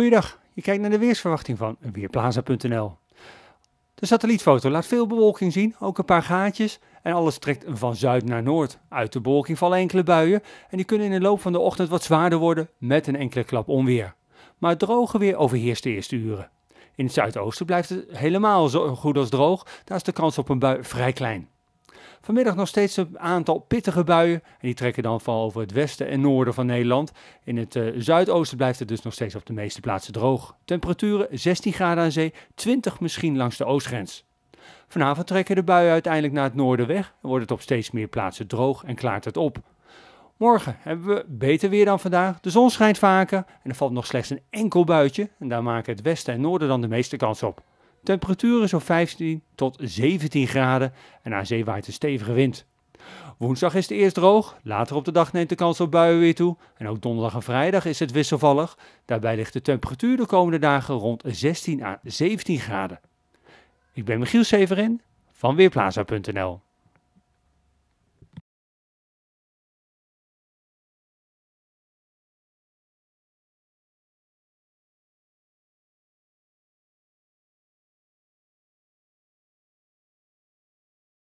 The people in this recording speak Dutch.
Goeiedag, je kijkt naar de weersverwachting van Weerplaza.nl. De satellietfoto laat veel bewolking zien, ook een paar gaatjes. En alles trekt van zuid naar noord. Uit de bewolking vallen enkele buien en die kunnen in de loop van de ochtend wat zwaarder worden met een enkele klap onweer. Maar het droge weer overheerst de eerste uren. In het zuidoosten blijft het helemaal zo goed als droog, daar is de kans op een bui vrij klein. Vanmiddag nog steeds een aantal pittige buien. En die trekken dan vooral over het westen en noorden van Nederland. In het eh, zuidoosten blijft het dus nog steeds op de meeste plaatsen droog. Temperaturen 16 graden aan zee, 20 misschien langs de oostgrens. Vanavond trekken de buien uiteindelijk naar het noorden weg en wordt het op steeds meer plaatsen droog en klaart het op. Morgen hebben we beter weer dan vandaag. De zon schijnt vaker en er valt nog slechts een enkel buitje. En daar maken het westen en noorden dan de meeste kans op. Temperaturen zo'n 15 tot 17 graden en aan zee waait een stevige wind. Woensdag is het eerst droog, later op de dag neemt de kans op buien weer toe. En ook donderdag en vrijdag is het wisselvallig. Daarbij ligt de temperatuur de komende dagen rond 16 à 17 graden. Ik ben Michiel Severin van Weerplaza.nl